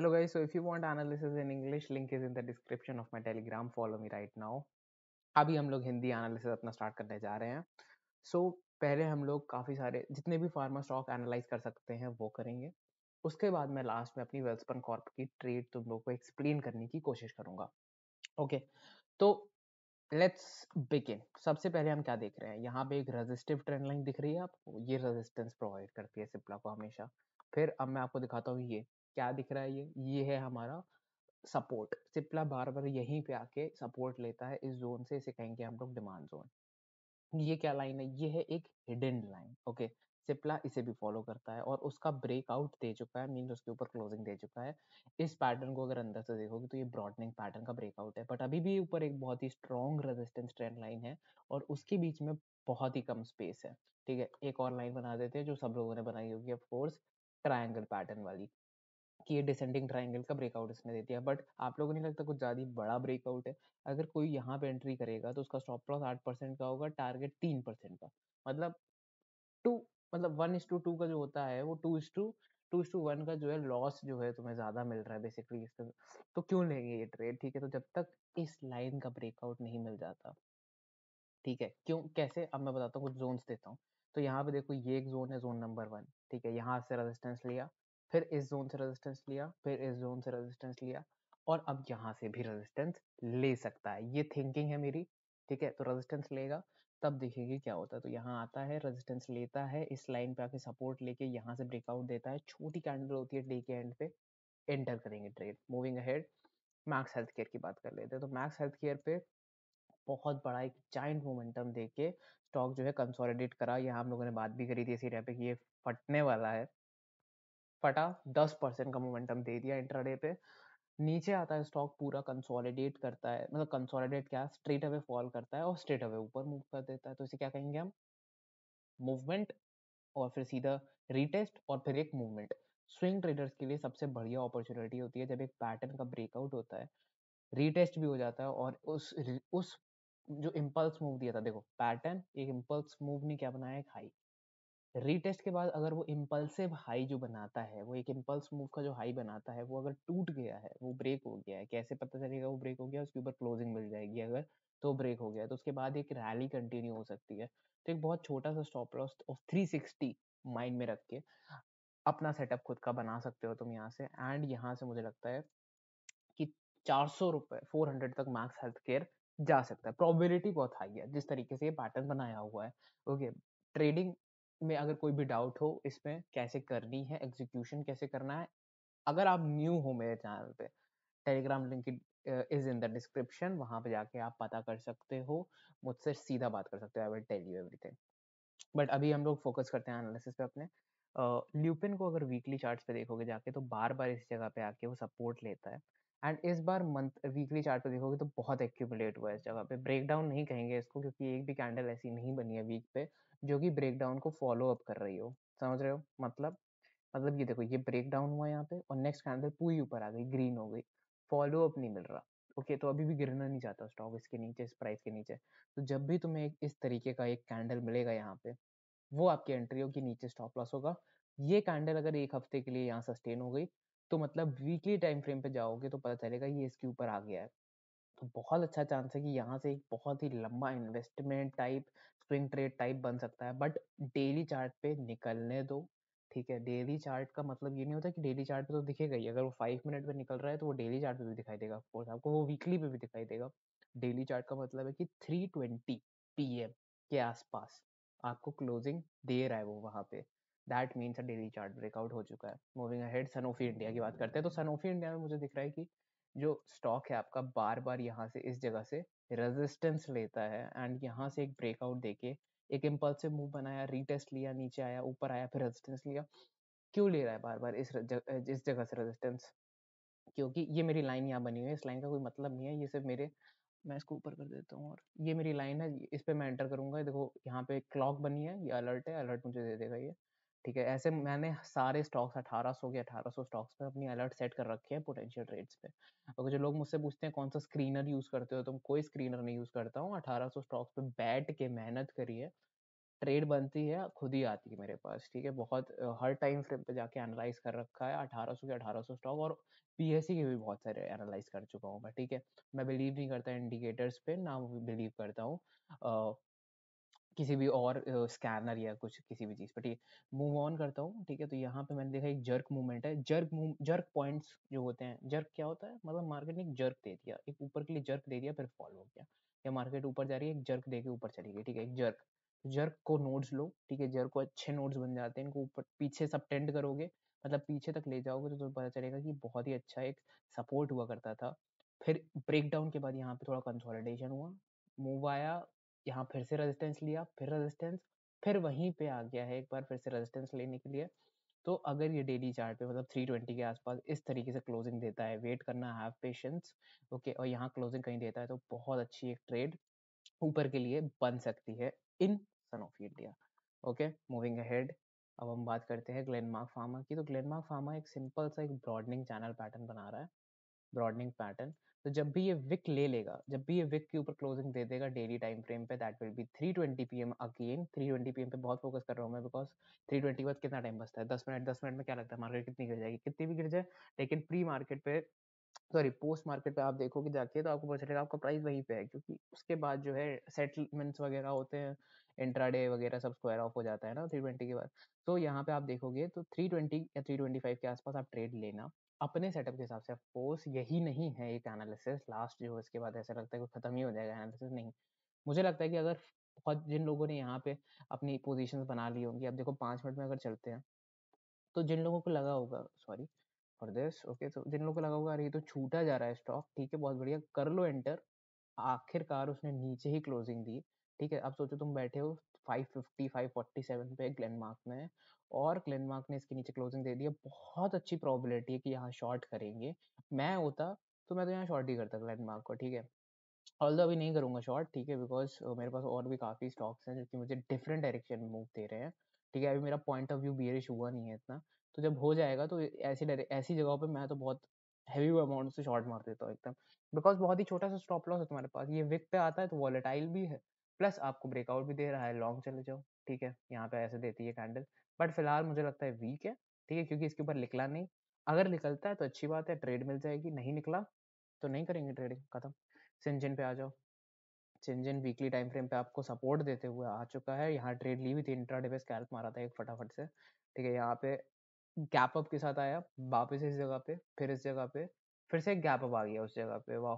hello guys so if you want analysis in english link is in the description of my telegram follow me right now अभी हम लोग Hindi analysis अपना start करने जा रहे हैं सो so, पहले हम लोग काफ़ी सारे जितने भी फार्मा स्टॉक एनालाइज कर सकते हैं वो करेंगे उसके बाद मैं लास्ट में अपनी वेल्सपन कॉर्प की ट्रेड तुम लोग को एक्सप्लेन करने की कोशिश करूंगा ओके okay, तो लेट्स बिगिन सबसे पहले हम क्या देख रहे हैं यहाँ पे एक रेजिस्टिव ट्रेंड लाइन दिख रही है आपको ये रेजिस्टेंस प्रोवाइड करती है सिप्ला को हमेशा फिर अब मैं आपको दिखाता हूँ ये क्या दिख रहा है ये ये है हमारा सपोर्ट सिप्ला बार बार यहीं पे आके सपोर्ट लेता है इस जोन से इसे कहेंगे हम लोग डिमांड जोन ये क्या लाइन है ये है एक हिडन लाइन ओके सिप्ला इसे भी फॉलो करता है और उसका ब्रेकआउट दे चुका है मीन उसके ऊपर क्लोजिंग दे चुका है इस पैटर्न को अगर अंदर से देखोगे तो ये ब्रॉडनिंग पैटर्न का ब्रेकआउट है बट अभी भी ऊपर एक बहुत ही स्ट्रॉन्ग रेजिस्टेंस ट्रेंड लाइन है और उसके बीच में बहुत ही कम स्पेस है ठीक है एक और लाइन बना देते हैं जो सब लोगों ने बनाई होगी ऑफ कोर्स पैटर्न वाली कि ये डिसेंडिंग ट्राइंगल का ब्रेकआउट इसने दे दिया बट आप लोगों को नहीं लगता कुछ ज़्यादा बड़ा ब्रेकआउट है अगर कोई यहाँ पे एंट्री करेगा तो उसका स्टॉप लॉस आठ परसेंट का होगा टारगेट तीन परसेंट का मतलब टू मतलब वन इज टू टू का जो होता है वो two is to two is to one का जो है लॉस जो है तुम्हें ज़्यादा मिल रहा है बेसिकली इससे तो क्यों लेंगे ये ट्रेड ठीक है तो जब तक इस लाइन का ब्रेकआउट नहीं मिल जाता ठीक है क्यों कैसे अब मैं बताता हूँ कुछ जोन देता हूँ तो यहाँ पे देखो ये एक जोन है जोन नंबर वन ठीक है यहाँ से रेजिस्टेंस लिया फिर इस जोन से रेजिस्टेंस लिया फिर इस जोन से रेजिस्टेंस लिया और अब यहाँ से भी रेजिस्टेंस ले सकता है ये थिंकिंग है मेरी ठीक है तो रेजिस्टेंस लेगा तब देखेंगे क्या होता है तो यहाँ आता है रेजिस्टेंस लेता है इस लाइन पे आके सपोर्ट लेके यहाँ से ब्रेकआउट देता है छोटी कैंडल होती है डे के एंड पे एंटर करेंगे trade moving ahead Max health care की बात कर लेते हैं तो मैक्स हेल्थ केयर पे बहुत बड़ा एक जाइंट मोमेंटम देके स्टॉक जो है कंसोलिडेट करा यहाँ हम लोगों ने बात भी करी थी इसी टाइप पे कि ये फटने वाला है फटा दस परसेंट का मोमेंटम दे दिया इंटरडे पे नीचे आता है स्टॉक पूरा कंसोलिडेट करता है मतलब कंसोलिडेट क्या स्ट्रेट अवे फॉल करता है और स्ट्रेट अवे ऊपर मूव कर देता है तो इसे क्या कहेंगे हम मूवमेंट और फिर सीधा रीटेस्ट और फिर एक मूवमेंट स्विंग ट्रेडर्स के लिए सबसे बढ़िया अपॉर्चुनिटी होती है जब एक पैटर्न का ब्रेकआउट होता है रीटेस्ट भी हो जाता है और उस उस जो इम्पल्स मूव दिया था देखो पैटर्न एक इम्पल्स मूव ने क्या बनाया एक हाई रीटेस्ट के बाद अगर वो इम्पल्सिव हाई जो बनाता है वो एक इम्पल्स मूव का जो हाई बनाता है वो अगर टूट गया है वो ब्रेक हो गया है कैसे पता चलेगा वो ब्रेक हो गया उसके ऊपर क्लोजिंग मिल जाएगी अगर तो ब्रेक हो गया तो उसके बाद एक रैली कंटिन्यू हो सकती है तो एक बहुत छोटा सा stop loss of three mind में रख के अपना सेटअप खुद का बना सकते हो तुम यहाँ से एंड यहाँ से मुझे लगता है कि चार सौ रुपये फोर हंड्रेड तक मैक्स हेल्थ केयर जा सकता है प्रोबेबिलिटी बहुत हाई है जिस तरीके से ये पैटर्न बनाया हुआ है ओके ट्रेडिंग में अगर कोई भी डाउट हो इसमें कैसे करनी है एग्जीक्यूशन कैसे करना है अगर आप न्यू हो मेरे चैनल पे Telegram link is in the description वहाँ पे जाके आप पता कर सकते हो मुझसे सीधा बात कर सकते हो I will tell you everything but अभी हम लोग फोकस करते हैं एनालिसिस पे अपने ल्यूपिन uh, को अगर वीकली चार्ट्स पे देखोगे जाके तो बार बार इस जगह पे आके वो सपोर्ट लेता है एंड इस बार मंथ वीकली चार्ट पे देखोगे तो बहुत एक्यूमुलेट हुआ है इस जगह पे ब्रेकडाउन नहीं कहेंगे इसको क्योंकि एक भी कैंडल ऐसी नहीं बनी है वीक पे जो कि ब्रेकडाउन को फॉलो अप कर रही हो समझ रहे हो मतलब मतलब ये देखो ये ब्रेक डाउन हुआ यहाँ पे और नेक्स्ट कैंडल पूरी ऊपर आ गई ग्रीन हो गई फॉलो अप नहीं मिल रहा ओके okay, तो अभी भी गिरना नहीं चाहता स्टॉक इसके नीचे इस प्राइस के नीचे तो जब भी तुम्हें एक इस तरीके का एक कैंडल मिलेगा यहाँ पे वो आपकी एंट्री होगी नीचे स्टॉप लॉस होगा ये कैंडल अगर एक हफ्ते के लिए यहाँ सस्टेन हो गई तो मतलब वीकली टाइम फ्रेम पे जाओगे तो पता चलेगा ये इसके ऊपर आ गया है तो बहुत अच्छा चांस है कि यहाँ से एक बहुत ही लंबा investment type swing trade type बन सकता है बट डेली चार्ट पे निकलने दो ठीक है डेली चार्ट का मतलब ये नहीं होता कि डेली चार्ट पे तो दिखेगा ही अगर वो फाइव मिनट पे निकल रहा है तो वो डेली चार्ट पे भी दिखाई देगा ऑफकोर्स आपको वो वीकली पे भी दिखाई देगा डेली चार्ट का मतलब है कि थ्री ट्वेंटी पी एम के आसपास आपको क्लोजिंग दे रहा है वो वहाँ पे that means a daily chart breakout हो चुका है मूविंग अहेड सनोफी इंडिया की बात करते हैं तो सनोफी इंडिया में मुझे दिख रहा है कि जो स्टॉक है आपका बार बार यहाँ से इस जगह से रेजिस्टेंस लेता है एंड यहाँ से एक ब्रेकआउट देके एक इम्पल्सिव मूव बनाया रीटेस्ट लिया नीचे आया ऊपर आया फिर रेजिस्टेंस लिया क्यों ले रहा है बार बार इस इस जगह से रेजिस्टेंस क्योंकि ये मेरी लाइन यहाँ बनी हुई है इस लाइन का कोई मतलब नहीं है ये सिर्फ मेरे मैं इसको ऊपर कर देता हूँ और ये मेरी लाइन है इस पर मैं एंटर करूंगा देखो यहाँ पे क्लॉक बनी है ये अलर्ट है अलर्ट मुझे दे देगा ये ठीक है ऐसे मैंने सारे स्टॉक्स 1800 के 1800 स्टॉक्स पे अपनी अलर्ट सेट कर रखी है पोटेंशियल ट्रेड्स पे अगर जो लोग मुझसे पूछते हैं कौन सा स्क्रीनर यूज करते हो तुम तो कोई स्क्रीनर नहीं यूज करता हूँ 1800 स्टॉक्स पे बैठ के मेहनत करिए ट्रेड बनती है खुद ही आती है मेरे पास ठीक है बहुत हर टाइम फ्रेम पे जाके एनालाइज कर रखा है 1800 के 1800 स्टॉक और पीएससी के भी बहुत सारे एनालाइज कर चुका हूँ मैं ठीक है मैं बिलीव नहीं करता इंडिकेटर्स पे ना बिलीव करता हूँ किसी भी और स्कैनर या कुछ किसी भी चीज़ पर ठीक है मूव ऑन करता हूँ ठीक है तो यहाँ पे मैंने देखा एक जर्क मूवमेंट है जर्क जर्क पॉइंट्स जो होते हैं जर्क क्या होता है मतलब मार्केट ने एक जर्क दे दिया एक ऊपर के लिए जर्क दे दिया फिर फॉल हो गया या मार्केट ऊपर जा रही है एक जर्क दे के ऊपर चली गई ठीक है एक जर्क जर्क तो को नोट्स लो ठीक है जर्क को अच्छे नोट्स बन जाते हैं इनको ऊपर पीछे सब टेंड करोगे मतलब पीछे तक ले जाओगे तो तुम्हें पता चलेगा कि बहुत ही अच्छा एक सपोर्ट हुआ करता था फिर ब्रेकडाउन के बाद यहाँ पे थोड़ा कंसोलिडेशन हुआ मूव आया यहाँ फिर से रेजिस्टेंस लिया फिर रेजिस्टेंस फिर वहीं पे आ गया है एक बार फिर से रेजिस्टेंस लेने के लिए तो अगर ये डेली चार्ट पे मतलब 320 के आसपास इस तरीके से क्लोजिंग देता है वेट करना हैव पेशेंस ओके और यहाँ क्लोजिंग कहीं देता है तो बहुत अच्छी एक ट्रेड ऊपर के लिए बन सकती है in sun of India okay moving ahead अब हम बात करते हैं ग्लेनमार्क फार्मा की तो ग्लेनमार्क फार्मा एक सिंपल सा एक ब्रॉडनिंग चैनल पैटर्न बना रहा है ब्रॉडनिंग पैटर्न तो जब भी ये विक ले लेगा जब भी ये विक के ऊपर क्लोजिंग दे देगा डेली टाइम फ्रेम पे that will be 320 PM again 320 PM पे बहुत फोकस कर रहा हूँ मैं बिकॉज 320 के बाद कितना टाइम बचता है 10 मिनट 10 मिनट में क्या लगता है मार्केट कितनी गिर जाएगी कितनी भी गिर जाए लेकिन प्री मार्केट पे सॉरी पोस्ट मार्केट पे आप देखोगे जाके तो आपको पता चलेगा आपका प्राइस वहीं पे है क्योंकि उसके बाद जो है सेटलमेंट्स वगैरह होते हैं इंट्राडे वगैरह सब स्क्वायर ऑफ हो जाता है ना थ्री ट्वेंटी के बाद तो यहाँ पे आप देखोगे तो थ्री ट्वेंटी या थ्री ट्वेंटी फाइव के आसपास आप ट्रेड लेना अपने सेटअप के हिसाब से ऑफकोर्स यही नहीं है एक एनालिसिस लास्ट जो इसके बाद ऐसा लगता है कि खत्म ही हो जाएगा एनालिसिस नहीं मुझे लगता है कि अगर बहुत जिन लोगों ने यहाँ पे अपनी पोजीशंस बना ली होंगी अब देखो पाँच मिनट में अगर चलते हैं तो जिन लोगों को लगा होगा सॉरी फॉर दिस ओके तो जिन लोगों को लगा होगा अरे तो छूटा जा रहा है स्टॉक ठीक है बहुत बढ़िया कर लो एंटर आखिरकार उसने नीचे ही क्लोजिंग दी ठीक है अब सोचो तुम बैठे हो 550 547 पे ग्लेनमार्क में और ग्लेनमार्क ने इसके नीचे क्लोजिंग दे दिया बहुत अच्छी प्रोबेबिलिटी है कि यहाँ शॉर्ट करेंगे मैं होता तो मैं तो यहाँ शॉर्ट ही करता ग्लेनमार्क को ठीक है ऑल अभी नहीं करूँगा शॉर्ट ठीक है बिकॉज uh, मेरे पास और भी काफ़ी स्टॉक्स हैं जो कि मुझे डिफरेंट डायरेक्शन में मूव दे रहे हैं ठीक है अभी मेरा पॉइंट ऑफ व्यू बियरिश हुआ नहीं है इतना तो जब हो जाएगा तो ऐसी ऐसी जगह पे मैं तो बहुत हैवी अमाउंट से शॉर्ट मार देता हूँ एकदम बिकॉज बहुत ही छोटा सा स्टॉप लॉस है तुम्हारे पास ये विक पे आता है तो वॉलेटाइल भी है प्लस आपको ब्रेकआउट भी दे रहा है लॉन्ग चले जाओ ठीक है यहाँ पे ऐसे देती है कैंडल बट फिलहाल मुझे लगता है वीक है ठीक है क्योंकि इसके ऊपर निकला नहीं अगर निकलता है तो अच्छी बात है ट्रेड मिल जाएगी नहीं निकला तो नहीं करेंगे ट्रेडिंग खत्म सिंजन पे आ जाओ सिंजन वीकली टाइम फ्रेम पे आपको सपोर्ट देते हुए आ चुका है यहाँ ट्रेड ली हुई थी इंट्रा डिवेस स्कैल्प मारा था एक फटाफट से ठीक है यहाँ पे गैप अप के साथ आया वापस इस जगह पे फिर इस जगह पे फिर से गैप अप आ गया उस जगह पे वाह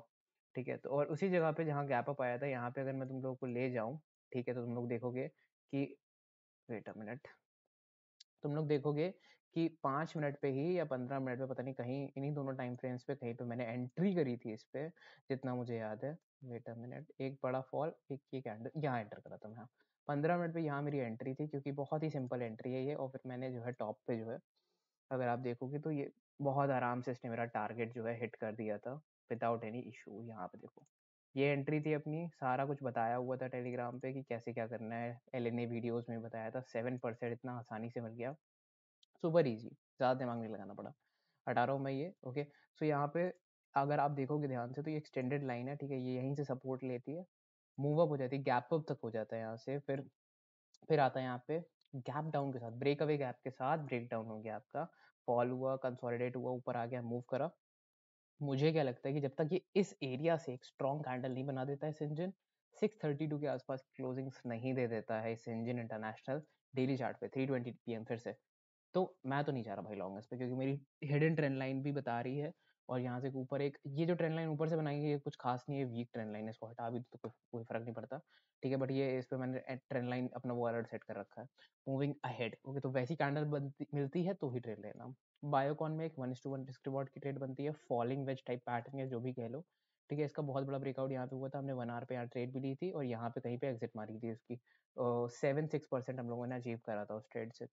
ठीक है तो और उसी जगह पे जहाँ गैप अप आया था यहाँ पे अगर मैं तुम लोगों को ले जाऊँ ठीक है तो तुम लोग देखोगे कि वेट अ मिनट तुम लोग देखोगे कि पाँच मिनट पे ही या पंद्रह मिनट पे पता नहीं कहीं इन्हीं दोनों टाइम फ्रेम्स पे कहीं पे मैंने एंट्री करी थी इस पे जितना मुझे याद है वेट अ मिनट एक बड़ा फॉल एक ये कैंडल यहाँ एंटर करा था मैं पंद्रह मिनट पे यहाँ मेरी एंट्री थी क्योंकि बहुत ही सिंपल एंट्री है ये और फिर मैंने जो है टॉप पे जो है अगर आप देखोगे तो ये बहुत आराम से इसने मेरा टारगेट जो है हिट कर दिया था विदाउट एनी इशू यहाँ पे देखो ये एंट्री थी अपनी सारा कुछ बताया हुआ था टेलीग्राम पे कि कैसे क्या करना है एल एन ए वीडियोज़ में बताया था सेवन परसेंट इतना आसानी से मिल गया सुपर ईजी ज़्यादा दिमाग नहीं लगाना पड़ा हटा रहा हूँ मैं ये ओके सो यहाँ पे अगर आप देखोगे ध्यान से तो ये एक्सटेंडेड लाइन है ठीक है ये यहीं से सपोर्ट लेती है मूव अप हो जाती है गैप अप तक हो जाता है यहाँ से फिर फिर आता है यहाँ पे गैप डाउन के साथ ब्रेक अवे गैप के साथ ब्रेक डाउन हो गया आपका फॉल हुआ कंसोलिडेट हुआ ऊपर आ गया मूव करा मुझे क्या लगता है कि जब तक ये इस एरिया से एक स्ट्रॉन्ग कैंडल नहीं बना देता है इस इंजन टू के आसपास क्लोजिंग्स नहीं दे देता है इस इंजन इंटरनेशनल डेली चार्ट पे ट्वेंटी पीएम फिर से तो मैं तो नहीं जा रहा भाई लॉन्ग पे क्योंकि मेरी हिडन ट्रेंड लाइन भी बता रही है और यहाँ से ऊपर एक ये जो ट्रेंड लाइन ऊपर से बनाई गई है कुछ खास नहीं है वीक ट्रेंड लाइन है इसको हटा भी तो कोई फर्क नहीं पड़ता ठीक है बट ये इस पर मैंने ट्रेंड लाइन अपना वो अलर्ट सेट कर रखा है मूविंग अहेड ओके तो वैसी कैंडल मिलती है तो ही ट्रेड लेना बायोकॉन में एक वन टू वन रिस्क की ट्रेड बनती है फॉलिंग वेज टाइप पैटर्न है जो भी कह लो ठीक है इसका बहुत बड़ा ब्रेकआउट यहाँ पे हुआ था हमने वन आर पे यहाँ ट्रेड भी ली थी और यहाँ पे कहीं पे एग्जिट मारी थी उसकी सेवन सिक्स परसेंट हम लोगों ने अचीव करा था उस ट्रेड से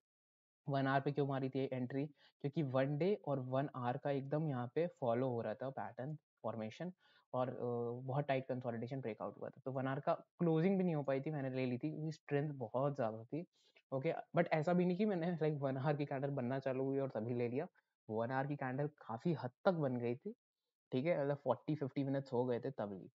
वन आवर पे क्यों मारी थी एंट्री क्योंकि वन डे और वन आवर का एकदम यहाँ पे फॉलो हो रहा था पैटर्न फॉर्मेशन और बहुत टाइट कंसोलिडेशन ब्रेकआउट हुआ था तो वन आर का क्लोजिंग भी नहीं हो पाई थी मैंने ले ली थी क्योंकि स्ट्रेंथ बहुत ज़्यादा थी ओके बट ऐसा भी नहीं कि मैंने लाइक वन आवर की कैंडल बनना चालू हुई और तभी ले लिया वन आवर की कैंडल काफ़ी हद तक बन गई थी ठीक है मतलब फोर्टी फिफ्टी मिनट्स हो गए थे तब भी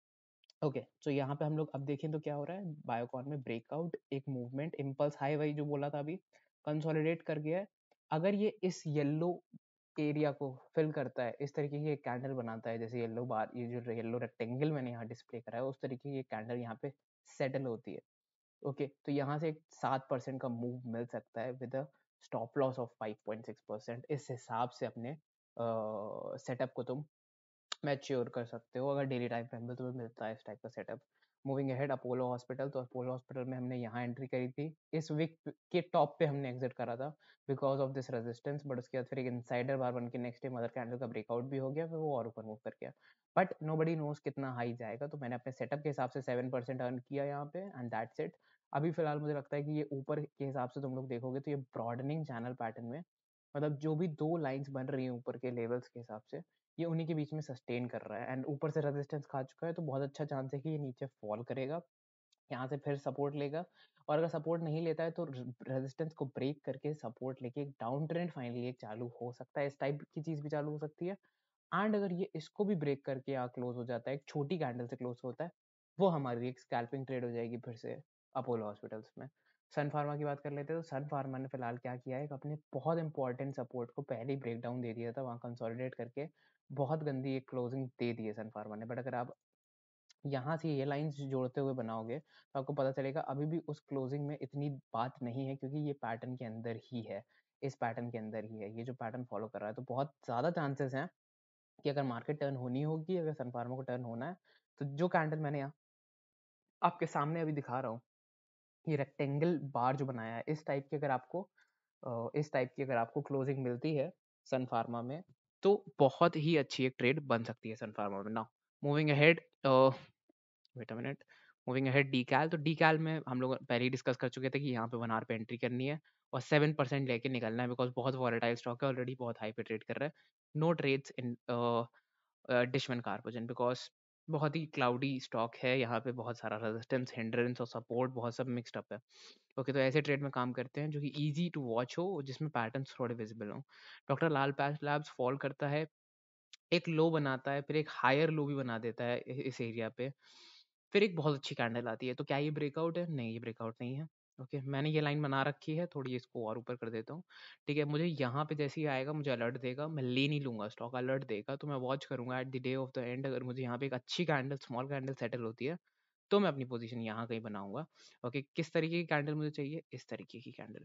ओके सो यहाँ पे हम लोग अब देखें तो क्या हो रहा है बायोकॉन में ब्रेकआउट एक मूवमेंट इम्पल्स हाई वही जो बोला था अभी कंसोलिडेट कर गया है अगर ये इस येल्लो एरिया को फिल करता है इस तरीके की एक कैंडल बनाता है जैसे येल्लो बार ये जो येल्लो रेक्टेंगल मैंने यहाँ डिस्प्ले करा है उस तरीके की कैंडल यहाँ पे सेटल होती है ओके तो यहाँ से एक सात परसेंट का मूव मिल सकता है with a stop loss of five point six percent इस हिसाब से अपने सेटअप uh, को तुम मैच्योर कर सकते हो अगर डेली टाइम फ्रेम तुम्हें मिलता है इस टाइप का setup moving ahead Apollo hospital तो अपोलो हॉस्पिटल में हमने यहाँ एंट्री करी थी इस वीक के टॉप पे हमने एग्जिट करा था because of this resistance but उसके बाद फिर एक इनसाइडर बार बन के नेक्स्ट डे मदर कैंडल का ब्रेकआउट भी हो गया फिर वो और ऊपर मूव कर गया बट नो बडी नोज कितना हाई जाएगा तो मैंने अपने सेटअप के हिसाब से सेवन परसेंट अर्न किया यहाँ पे एंड दैट्स इट अभी फिलहाल मुझे लगता है कि ये ऊपर के हिसाब से तुम लोग देखोगे तो ये ब्रॉडनिंग चैनल पैटर्न में मतलब जो भी दो लाइंस बन रही हैं ऊपर के लेवल्स के हिसाब से ये उन्हीं के बीच में सस्टेन कर रहा है एंड ऊपर से रेजिस्टेंस खा चुका है तो बहुत अच्छा चांस है कि ये नीचे फॉल करेगा यहाँ से फिर सपोर्ट लेगा और अगर सपोर्ट नहीं लेता है तो रेजिस्टेंस को ब्रेक करके सपोर्ट लेके एक डाउन ट्रेंड फाइनली एक चालू हो सकता है इस टाइप की चीज भी चालू हो सकती है एंड अगर ये इसको भी ब्रेक करके यहाँ क्लोज हो जाता है एक छोटी कैंडल से क्लोज होता है वो हमारी एक स्कैल्पिंग ट्रेड हो जाएगी फिर से अपोलो हॉस्पिटल्स में सन फार्मा की बात कर लेते हैं तो सन फार्मा ने फिलहाल क्या किया है अपने बहुत इंपॉर्टेंट सपोर्ट को पहले ही ब्रेक डाउन दे दिया था वहाँ कंसोलिडेट करके बहुत गंदी एक क्लोजिंग दे दी है सन फार्मा ने बट अगर आप यहाँ से ये लाइंस जोड़ते हुए बनाओगे तो आपको पता चलेगा अभी भी उस क्लोजिंग में इतनी बात नहीं है क्योंकि ये पैटर्न के अंदर ही है इस पैटर्न के अंदर ही है ये जो पैटर्न फॉलो कर रहा है तो बहुत ज़्यादा चांसेस हैं कि अगर मार्केट टर्न होनी होगी अगर सन फार्मा को टर्न होना है तो जो कैंडल मैंने यहाँ आपके सामने अभी दिखा रहा हूँ ये रेक्टेंगल बार जो बनाया है इस टाइप की अगर आपको इस टाइप की अगर आपको क्लोजिंग मिलती है सन फार्मा में तो बहुत ही अच्छी एक ट्रेड बन सकती है सनफार्मा में ना moving ahead wait a minute moving ahead D cal तो डी कैल में हम लोग पहले ही डिस्कस कर चुके थे कि यहाँ पे वन आर पे एंट्री करनी है और सेवन परसेंट लेके निकलना है बिकॉज बहुत वॉलेटाइल स्टॉक है ऑलरेडी बहुत हाई पे ट्रेड कर रहा है no trades in Dishman Carbogen because बहुत ही क्लाउडी स्टॉक है यहाँ पे बहुत सारा रेजिस्टेंस हिंड्रेंस और सपोर्ट बहुत सब मिक्सड अप है ओके तो ऐसे ट्रेड में काम करते हैं जो कि इजी टू वॉच हो जिसमें पैटर्न थोड़े विजिबल हों डॉक्टर लाल पैस लैब्स फॉल करता है एक लो बनाता है फिर एक हायर लो भी बना देता है इस एरिया पे फिर एक बहुत अच्छी कैंडल आती है तो क्या ये ब्रेकआउट है नहीं ये ब्रेकआउट नहीं है ओके मैंने ये लाइन बना रखी है थोड़ी इसको और ऊपर कर देता हूँ ठीक है मुझे यहाँ पे जैसे ही आएगा मुझे अलर्ट देगा मैं ले नहीं लूंगा स्टॉक अलर्ट देगा तो मैं वॉच करूंगा at the day of the end अगर मुझे यहाँ पे एक अच्छी कैंडल स्मॉल कैंडल सेटल होती है तो मैं अपनी पोजीशन यहाँ कहीं बनाऊंगा ओके किस तरीके की कैंडल मुझे चाहिए इस तरीके की कैंडल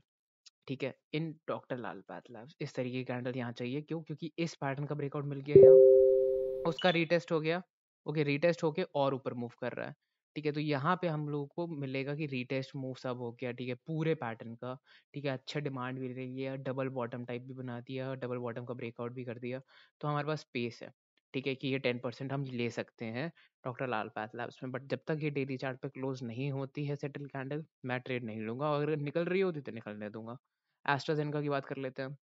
ठीक है इन डॉक्टर लाल लैब्स इस तरीके की कैंडल यहाँ चाहिए क्यों क्योंकि इस पैटर्न का ब्रेकआउट मिल गया यहाँ उसका रीटेस्ट हो गया ओके रीटेस्ट होके और ऊपर मूव कर रहा है ठीक है, तो यहाँ पे हम लोगों को मिलेगा कि रीटेस्ट मूव सब हो गया, ठीक है, पूरे पैटर्न का, ठीक है, अच्छा डिमांड भी रही है, डबल बॉटम टाइप भी बना दिया, डबल बॉटम का ब्रेकआउट भी कर दिया, तो हमारे पास स्पेस है, ठीक है, कि ये टेन परसेंट हम ले सकते हैं डॉक्टर लाल पैथ लैब्स में, बट जब तक ये डेली चार्ट पे क्लोज नहीं होती है सेटल कैंडल, मैं ट्रेड नहीं लूँगा अगर निकल रही होती तो निकलने दूंगा एस्ट्राजेनका की बात कर लेते हैं।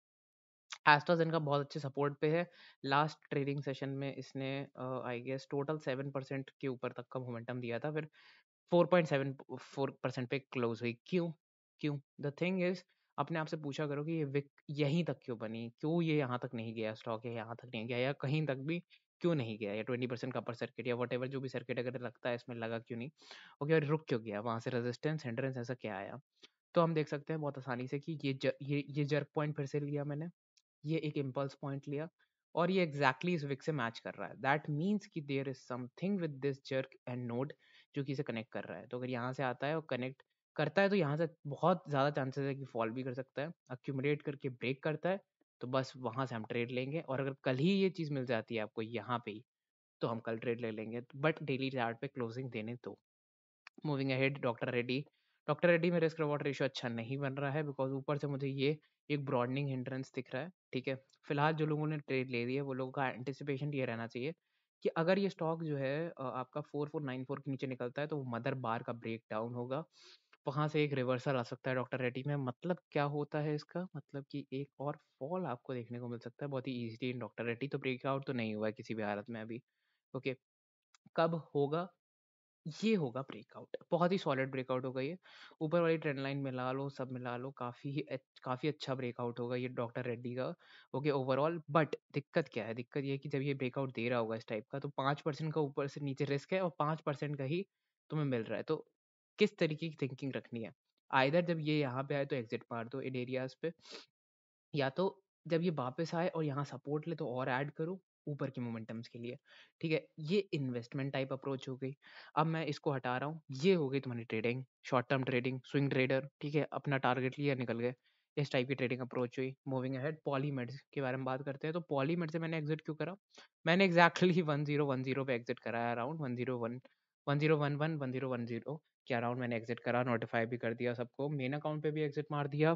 का बहुत अच्छे सपोर्ट पे है लास्ट ट्रेडिंग सेशन में इसने I guess total seven percent के ऊपर तक का मोमेंटम दिया था फिर four point seven four percent पे क्लोज हुई क्यों क्यों द थिंग इज अपने आप से पूछा करो कि ये विक यहीं तक क्यों बनी क्यों ये यहाँ तक नहीं गया स्टॉक है यहाँ तक नहीं गया या कहीं तक भी क्यों नहीं गया या ट्वेंटी परसेंट का अपर सर्किट या वट जो भी सर्किट अगर लगता है इसमें लगा क्यों नहीं ओके और रुक क्यों गया वहाँ से रेजिस्टेंस एंट्रेंस ऐसा क्या आया तो हम देख सकते हैं बहुत आसानी से कि ये ज, ये ये जर्क पॉइंट फिर से लिया मैंने ये एक इम्पल्स पॉइंट लिया और ये एग्जैक्टली exactly इस विक से मैच कर रहा है दैट मीन्स कि there is something with this jerk and node जो कि इसे कनेक्ट कर रहा है तो अगर यहाँ से आता है और कनेक्ट करता है तो यहाँ से बहुत ज़्यादा चांसेस है कि फॉल भी कर सकता है अक्यूमरेट करके ब्रेक करता है तो बस वहाँ से हम ट्रेड लेंगे और अगर कल ही ये चीज़ मिल जाती है आपको यहाँ पे ही तो हम कल ट्रेड ले लेंगे बट डेली चार्ट पे क्लोजिंग देने दो moving ahead doctor Reddy doctor Reddy मेरे रिस्क रिवॉर्ड रेशियो अच्छा नहीं बन रहा है बिकॉज ऊपर से मुझे ये एक ब्रॉडनिंग हिंड्रेंस दिख रहा है ठीक है फिलहाल जो लोगों ने ट्रेड ले ली है वो लोगों का एंटिसिपेशन ये रहना चाहिए कि अगर ये स्टॉक जो है आपका फोर फोर नाइन फोर के नीचे निकलता है तो वो मदर बार का ब्रेक डाउन होगा वहाँ से एक रिवर्सल आ सकता है डॉक्टर रेड्डी में मतलब क्या होता है इसका मतलब कि एक और फॉल आपको देखने को मिल सकता है बहुत ही ईजिली इन डॉक्टर रेड्डी तो ब्रेकआउट तो नहीं हुआ है किसी भी हालत में अभी ओके कब होगा ये होगा ब्रेकआउट बहुत ही सॉलिड ब्रेकआउट होगा ये ऊपर वाली ट्रेंड लाइन मिला लो सब मिला लो काफ़ी ही काफ़ी अच्छा ब्रेकआउट होगा ये डॉक्टर रेड्डी का ओके ओवरऑल बट दिक्कत क्या है दिक्कत ये है कि जब ये ब्रेकआउट दे रहा होगा इस टाइप का तो पाँच परसेंट का ऊपर से नीचे रिस्क है और पाँच परसेंट का ही तुम्हें मिल रहा है तो किस तरीके की थिंकिंग रखनी है आइधर जब ये यहाँ पे आए तो एग्जिट मार दो इन एरियाज पे या तो जब ये वापस आए और यहाँ सपोर्ट ले तो और ऐड करो ऊपर की मोमेंटम्स के लिए ठीक है ये इन्वेस्टमेंट टाइप अप्रोच हो गई अब मैं इसको हटा रहा हूँ ये हो गई तुम्हारी trading short term trading swing trader ठीक है अपना टारगेट लिया निकल गए इस टाइप की ट्रेडिंग अप्रोच हुई मूविंग अहेड पॉलीमेड्स के बारे में बात करते हैं तो पॉलीमेड से मैंने एग्जिट क्यों करा मैंने exactly one zero one zero पे एग्जिट कराया around one zero one one zero one one one zero one zero के अराउंड मैंने एग्जिट करा नोटिफाई भी कर दिया सबको मेन अकाउंट पे भी एग्जिट मार दिया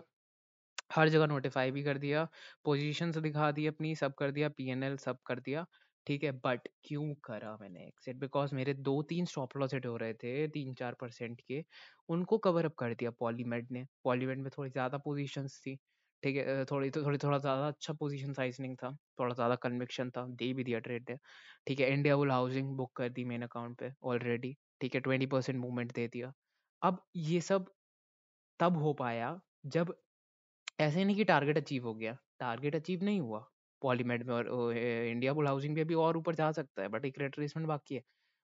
हर जगह नोटिफाई भी कर दिया पोजीशंस दिखा दी अपनी सब कर दिया पीएनएल सब कर दिया ठीक है बट क्यों करा मैंने एक्सिट बिकॉज मेरे दो तीन स्टॉप लॉस हिट हो रहे थे तीन चार परसेंट के उनको कवर अप कर दिया पॉलीमेड ने पॉलीमेड में थोड़ी ज़्यादा पोजिशन थी ठीक है थोड़ी थोड़ी थोड़ा ज़्यादा अच्छा पोजीशन साइजनिंग था थोड़ा ज़्यादा कन्विक्शन था दे भी दिया ट्रेड ने ठीक है इंडिया वुल हाउसिंग बुक कर दी मेन अकाउंट पे ऑलरेडी ठीक है ट्वेंटी परसेंट मूवमेंट दे दिया अब ये सब तब हो पाया जब ऐसे नहीं कि टारगेट अचीव हो गया टारगेट अचीव नहीं हुआ पॉलीमेड में और इंडिया बुल हाउसिंग भी अभी और ऊपर जा सकता है बट एक रेट्रेसमेंट बाकी है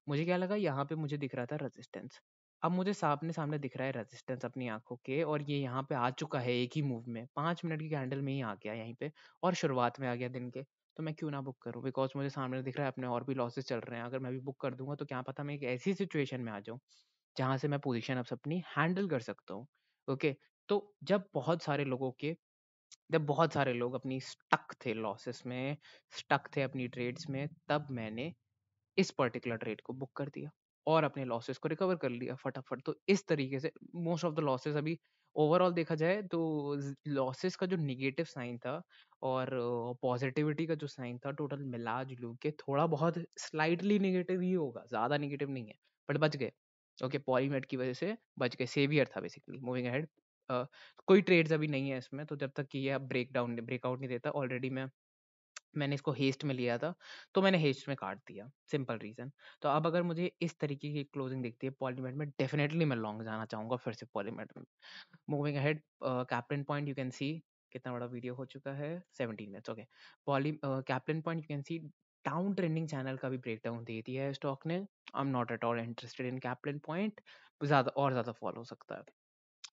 मुझे क्या लगा यहाँ पे मुझे दिख रहा था रेजिस्टेंस अब मुझे सामने सामने दिख रहा है रेजिस्टेंस अपनी आंखों के और ये यहाँ पे आ चुका है एक ही मूव में पाँच मिनट की कैंडल में ही आ गया यहीं पे और शुरुआत में आ गया दिन के तो मैं क्यों ना बुक करूँ बिकॉज मुझे सामने दिख रहा है अपने और भी लॉसेस चल रहे हैं अगर मैं भी बुक कर दूंगा तो क्या पता मैं एक ऐसी सिचुएशन में आ जाऊँ जहाँ से मैं पोजिशन अब अपनी हैंडल कर सकता हूँ ओके okay, तो जब बहुत सारे लोगों के जब बहुत सारे लोग अपनी स्टक थे लॉसेस में स्टक थे अपनी ट्रेड्स में तब मैंने इस पर्टिकुलर ट्रेड को बुक कर दिया और अपने लॉसेस को रिकवर कर लिया फटाफट तो इस तरीके से मोस्ट ऑफ द लॉसेस अभी ओवरऑल देखा जाए तो लॉसेस का जो निगेटिव साइन था और पॉजिटिविटी का जो साइन था टोटल मिला जुलू के थोड़ा बहुत स्लाइटली निगेटिव ही होगा ज़्यादा निगेटिव नहीं है बट बच गए ओके पॉलीमेट की वजह से बच गए सेवियर था बेसिकली मूविंग हेड कोई ट्रेड्स अभी नहीं है इसमें तो जब तक कि ये ब्रेक डाउन ब्रेकआउट नहीं देता ऑलरेडी मैं मैंने इसको हेस्ट में लिया था तो मैंने हेस्ट में काट दिया सिंपल रीज़न तो अब अगर मुझे इस तरीके की क्लोजिंग दिखती है पॉलीमेट में डेफिनेटली मैं लॉन्ग जाना चाहूँगा फिर से पॉलीमेट में moving ahead captain point you can see कितना बड़ा वीडियो हो चुका है seventeen minutes okay poly captain point you can see down trending channel का भी डाउन दे दिया है स्टॉक ने I am not at all interested in captain point ज़्यादा और ज़्यादा फॉल हो सकता है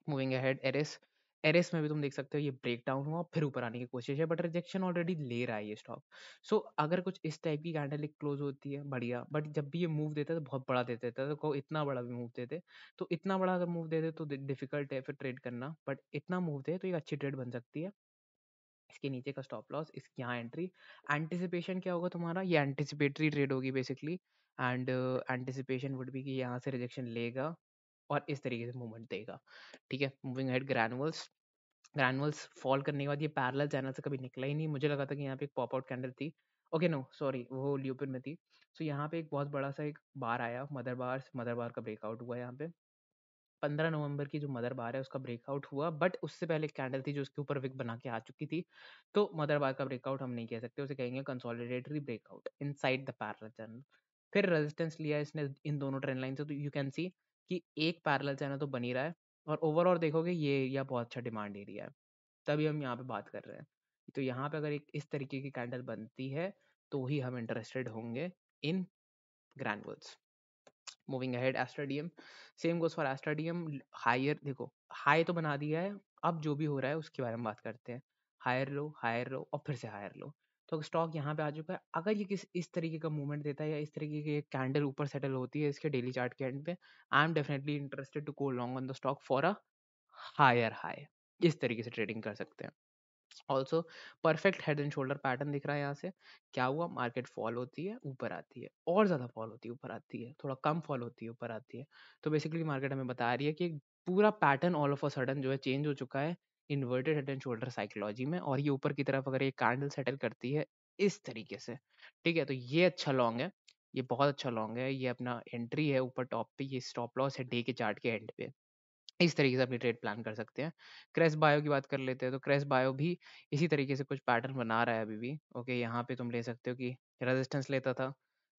मूविंग अहेड एरिस एरिस में भी तुम देख सकते हो ये ब्रेक डाउन हुआ फिर ऊपर आने की कोशिश है बट रिजेक्शन ऑलरेडी ले रहा है ये स्टॉक सो so, अगर कुछ इस टाइप की कैंडल एक क्लोज होती है बढ़िया बट जब भी ये मूव देता है तो बहुत बड़ा देते थे तो इतना बड़ा भी मूव देते तो इतना बड़ा अगर मूव देते तो डिफिकल्ट है फिर ट्रेड करना बट इतना मूव दे तो एक अच्छी ट्रेड बन सकती है इसके नीचे का स्टॉप लॉस इसकी यहाँ एंट्री एंटिसिपेशन क्या होगा तुम्हारा ये एंटिसिपेटरी ट्रेड होगी बेसिकली एंड एंटिसिपेशन वुड भी कि यहाँ से रिजेक्शन लेगा और इस तरीके से मूवमेंट देगा ठीक है moving ahead granules granules fall करने के बाद ये पैरल चैनल से कभी निकला ही नहीं मुझे लगा था कि यहाँ पे एक पॉप आउट कैंडल थी ओके नो सॉरी वो ल्यूपिन में थी सो so, यहाँ पे एक बहुत बड़ा सा एक बार आया मदर बार मदर बार का ब्रेकआउट हुआ यहाँ पे पंद्रह नवंबर की जो मदर बार है उसका ब्रेकआउट हुआ बट उससे पहले एक कैंडल थी जो उसके ऊपर विक बना के आ चुकी थी तो मदर बार का ब्रेकआउट हम नहीं कह सकते उसे कहेंगे consolidatory breakout inside the parallel channel फिर रेजिस्टेंस लिया इसने इन दोनों ट्रेन लाइन से तो यू कैन सी कि एक पैरल चैनल तो बनी रहा है और ओवरऑल देखोगे ये एरिया बहुत अच्छा डिमांड एरिया है तभी हम यहाँ पे बात कर रहे हैं तो यहाँ पे अगर एक इस तरीके की कैंडल बनती है तो ही हम इंटरेस्टेड होंगे इन ग्रैंडवुड्स मूविंग अहेड एस्ट्राडियम सेम गोज फॉर एस्ट्राडियम हायर देखो हाई तो बना दिया है अब जो भी हो रहा है उसके बारे में बात करते हैं हायर लो हायर लो और फिर से हायर लो तो स्टॉक यहाँ पे आ चुका है अगर ये किस इस तरीके का मूवमेंट देता है या इस तरीके की कैंडल ऊपर सेटल होती है इसके डेली चार्ट के एंड पे I am definitely interested to go long on the stock for a higher high इस तरीके से ट्रेडिंग कर सकते हैं also perfect head and shoulder pattern दिख रहा है यहाँ से क्या हुआ मार्केट फॉल होती है ऊपर आती है और ज़्यादा फॉल होती है ऊपर आती है थोड़ा कम फॉल होती है ऊपर आती है तो बेसिकली मार्केट हमें बता रही है कि पूरा pattern all of a sudden जो है चेंज हो चुका है inverted head and shoulder psychology में और ये ऊपर की तरफ अगर ये कैंडल सेटल करती है इस तरीके से ठीक है तो ये अच्छा लॉन्ग है ये बहुत अच्छा लॉन्ग है ये अपना एंट्री है ऊपर टॉप पे ये स्टॉप लॉस है डे के चार्ट के एंड पे इस तरीके से अपनी ट्रेड प्लान कर सकते हैं क्रेस बायो की बात कर लेते हैं तो क्रेस बायो भी इसी तरीके से कुछ पैटर्न बना रहा है अभी भी ओके यहाँ पे तुम ले सकते हो कि रेजिस्टेंस लेता था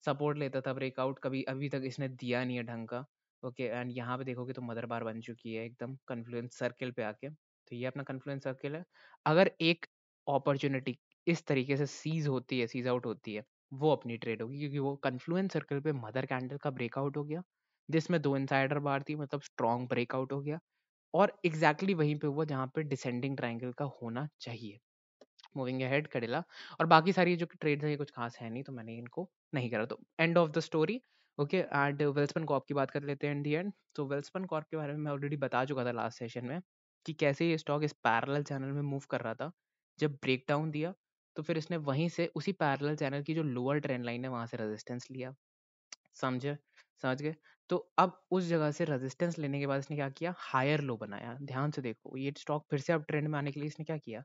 सपोर्ट लेता था ब्रेकआउट कभी अभी तक इसने दिया नहीं है ढंग का ओके एंड यहाँ पे देखोगे तो मदर बार बन चुकी है एकदम कन्फ्लुएंस सर्किल पे आके तो ये अपना कन्फ्लुएंस सर्किल है अगर एक अपॉर्चुनिटी इस तरीके से सीज होती है सीज आउट होती है वो अपनी ट्रेड होगी क्योंकि वो कन्फ्लुएंस सर्कल पे मदर कैंडल का ब्रेकआउट हो गया जिसमें दो इनसाइडर बार थी मतलब स्ट्रॉन्ग ब्रेकआउट हो गया और एग्जैक्टली exactly वहीं पे हुआ जहाँ पे डिसेंडिंग ट्राइंगल का होना चाहिए मूविंग हेड करेला और बाकी सारी जो ट्रेड्स हैं ये कुछ खास है नहीं तो मैंने इनको नहीं करा तो end of the story okay and Welspun corp की बात कर लेते हैं इन दी एंड तो वेल्सपन कॉर्प के बारे में मैं ऑलरेडी बता चुका था लास्ट सेशन में कि कैसे ये स्टॉक इस पैरेलल चैनल में मूव कर रहा था जब ब्रेक डाउन दिया तो फिर इसने वहीं से उसी पैरेलल चैनल की जो लोअर ट्रेंड लाइन है वहाँ से रेजिस्टेंस लिया समझे समझ गए तो अब उस जगह से रेजिस्टेंस लेने के बाद इसने क्या किया हायर लो बनाया ध्यान से देखो ये स्टॉक फिर से अब ट्रेंड में आने के लिए इसने क्या किया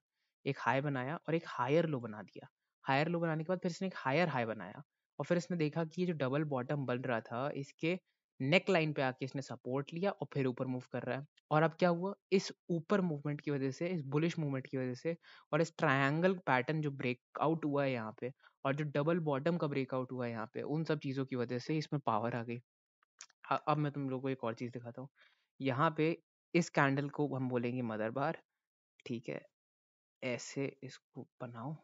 एक हाई बनाया और एक हायर लो बना दिया हायर लो बनाने के बाद फिर इसने एक हायर हाई बनाया और फिर इसने देखा कि ये जो डबल बॉटम बन रहा था इसके नेक लाइन पे आके इसने सपोर्ट लिया और फिर ऊपर मूव कर रहा है और अब क्या हुआ इस ऊपर मूवमेंट की वजह से इस बुलिश मूवमेंट की वजह से और इस ट्रायंगल पैटर्न जो ब्रेकआउट हुआ है यहाँ पे और जो डबल बॉटम का ब्रेकआउट हुआ है यहाँ पे उन सब चीज़ों की वजह से इसमें पावर आ गई अब मैं तुम लोग को एक और चीज़ दिखाता हूँ यहाँ पे इस कैंडल को हम बोलेंगे मदर बार ठीक है ऐसे इसको बनाओ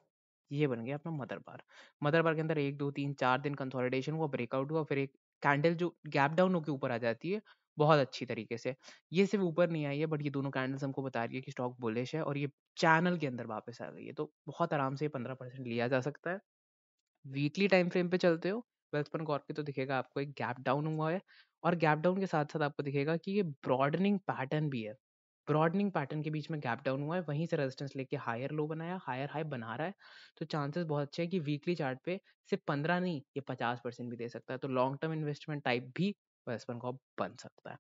ये बन गया अपना मदर बार मदर बार के अंदर एक दो तीन चार दिन कंसोलिडेशन हुआ ब्रेकआउट हुआ फिर एक कैंडल जो गैप डाउन होकर ऊपर आ जाती है बहुत अच्छी तरीके से ये सिर्फ ऊपर नहीं आई है बट ये दोनों कैंडल्स हमको बता रही है कि स्टॉक बुलिश है और ये चैनल के अंदर वापस आ गई है तो बहुत आराम से पंद्रह परसेंट लिया जा सकता है वीकली टाइम फ्रेम पे चलते हो वेल्थपन कॉर्प के तो दिखेगा आपको एक गैप डाउन हुआ है और गैप डाउन के साथ साथ आपको दिखेगा कि ये ब्रॉडनिंग पैटर्न भी है ब्रॉडनिंग पैटर्न के बीच में गैप डाउन हुआ है वहीं से रेजिस्टेंस लेके हायर लो बनाया हायर हाई बना रहा है तो चांसेस बहुत अच्छे हैं कि वीकली चार्ट पे सिर्फ पंद्रह नहीं ये पचास परसेंट भी दे सकता है तो लॉन्ग टर्म इन्वेस्टमेंट टाइप भी वेस्टर्न कॉप बन सकता है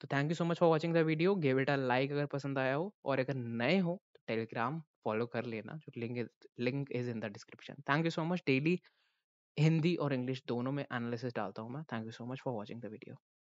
तो thank you so much for watching the video gave it a like अगर पसंद आया हो और अगर नए हो तो टेलीग्राम फॉलो कर लेना जो link link is in the description thank you so much daily Hindi और इंग्लिश दोनों में एनालिसिस डालता हूँ मैं thank you so much for watching the video